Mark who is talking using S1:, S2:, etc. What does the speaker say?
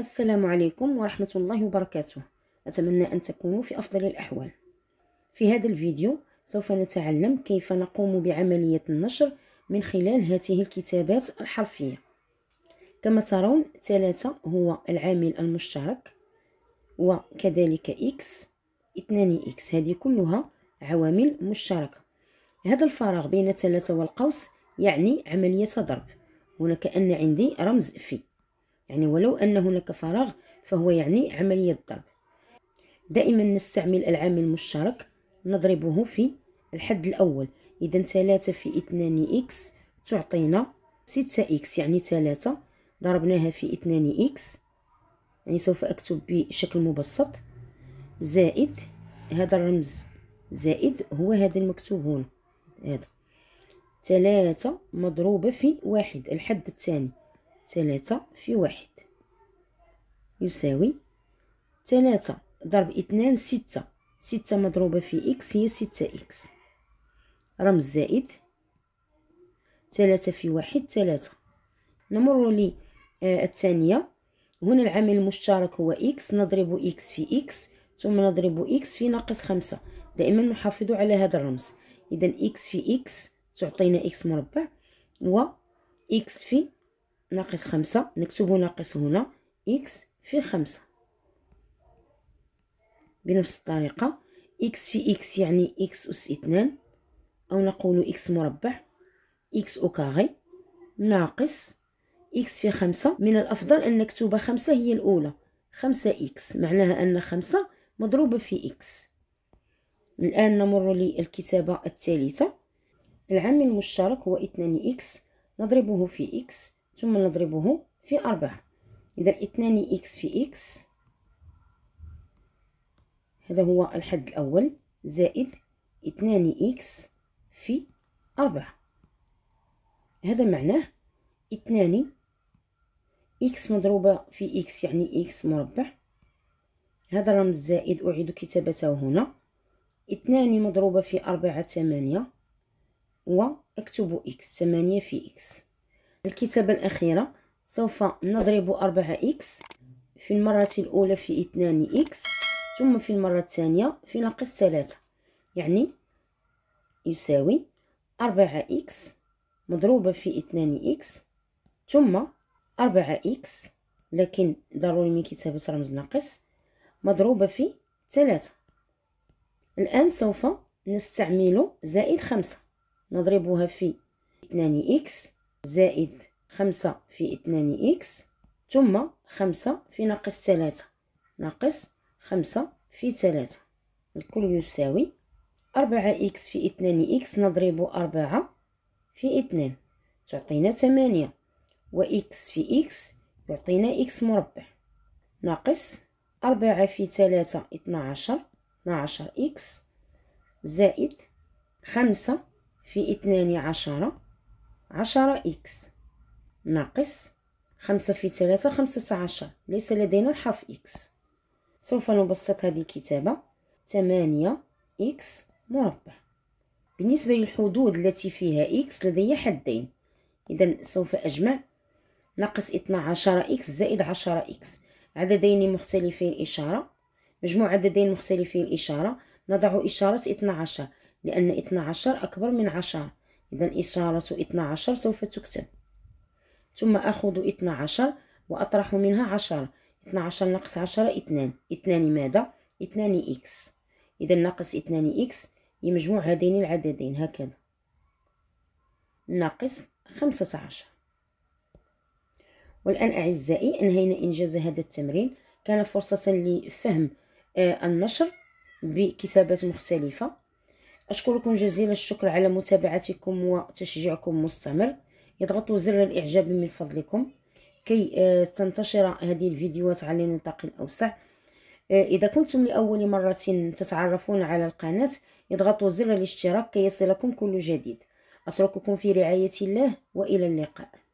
S1: السلام عليكم ورحمة الله وبركاته أتمنى أن تكونوا في أفضل الأحوال في هذا الفيديو سوف نتعلم كيف نقوم بعملية النشر من خلال هذه الكتابات الحرفية كما ترون ثلاثة هو العامل المشترك وكذلك إكس اثنان إكس هذه كلها عوامل مشتركة هذا الفراغ بين ثلاثة والقوس يعني عملية ضرب هنا كأن عندي رمز في يعني ولو أن هناك فراغ فهو يعني عملية ضرب دائما نستعمل العامل المشترك نضربه في الحد الأول إذا ثلاثة في اثنان إكس تعطينا ستة إكس يعني ثلاثة ضربناها في اثنان إكس يعني سوف أكتب بشكل مبسط زائد هذا الرمز زائد هو هذا المكتوب هنا هذا ثلاثة مضروبة في واحد الحد الثاني ثلاثة في واحد يساوي ثلاثة ضرب اثنان ستة ستة مضروبة في إكس هي ستة إكس رمز زائد ثلاثة في واحد ثلاثة نمر لي آه الثانية هنا العامل المشترك هو إكس نضرب إكس في إكس ثم نضرب إكس في ناقص خمسة دائما نحافظ على هذا الرمز إذا إكس في إكس تعطينا إكس مربع و إكس في ناقص خمسة نكتب ناقص هنا إكس في خمسة بنفس الطريقة إكس في إكس يعني إكس أس اثنان أو نقول إكس مربع إكس أو كاغي ناقص إكس في خمسة من الأفضل أن نكتب خمسة هي الأولى خمسة إكس معناها أن خمسة مضروبة في إكس الآن نمر للكتابة الثالثة العامل المشترك هو اثنان إكس نضربه في إكس ثم نضربه في أربعة إذا اثنان إكس في إكس هذا هو الحد الأول زائد اثنان إكس في أربعة هذا معناه اثنان إكس مضروبة في إكس يعني إكس مربع هذا رمز زائد أعيد كتابته هنا اثنان مضروبة في أربعة ثمانية وأكتب إكس ثمانية في إكس الكتابة الأخيرة سوف نضرب 4 إكس في المرة الأولى في 2 إكس ثم في المرة الثانية في ناقص 3 يعني يساوي 4 إكس مضروبة في 2 إكس ثم 4 إكس لكن ضروري من كتابة رمز ناقص مضروبة في 3 الآن سوف نستعمل زائد خمسة نضربها في 2 إكس زائد خمسة في اثنان إكس ثم خمسة في ناقص ثلاثة ناقص خمسة في ثلاثة الكل يساوي أربعة إكس في اثنان إكس نضرب أربعة في اثنان تعطينا ثمانية وإكس في إكس يعطينا إكس مربع ناقص أربعة في ثلاثة اثنا عشر اثنا عشر إكس زائد خمسة في اثنان عشرة عشرة إكس ناقص خمسة في ثلاثة خمسة عشر ليس لدينا الحرف إكس سوف نبسط هذه الكتابة ثمانية إكس مربع بالنسبة للحدود التي فيها إكس لدي حدين إذا سوف أجمع ناقص اثنا عشر إكس زائد عشرة إكس عددين مختلفي الإشارة مجموع عددين مختلفي الإشارة نضع إشارة اثنا عشر لأن اثنا عشر أكبر من عشرة إذا إشارة 12 سوف تكتب ثم أخذ 12 وأطرح منها 10 12 ناقص 10 2 2 ماذا؟ 2 إكس إذا ناقص 2 إكس يمجموع هذين العددين هكذا ناقص 15 والآن أعزائي أنهينا إنجاز هذا التمرين كان فرصة لفهم آه، النشر بكتابات مختلفة أشكركم جزيل الشكر على متابعتكم وتشجيعكم مستمر يضغطوا زر الإعجاب من فضلكم كي آه، تنتشر هذه الفيديوهات على نطاق أوسع آه، إذا كنتم لأول مرة تتعرفون على القناة اضغطوا زر الاشتراك كي يصلكم كل جديد أترككم في رعاية الله وإلى اللقاء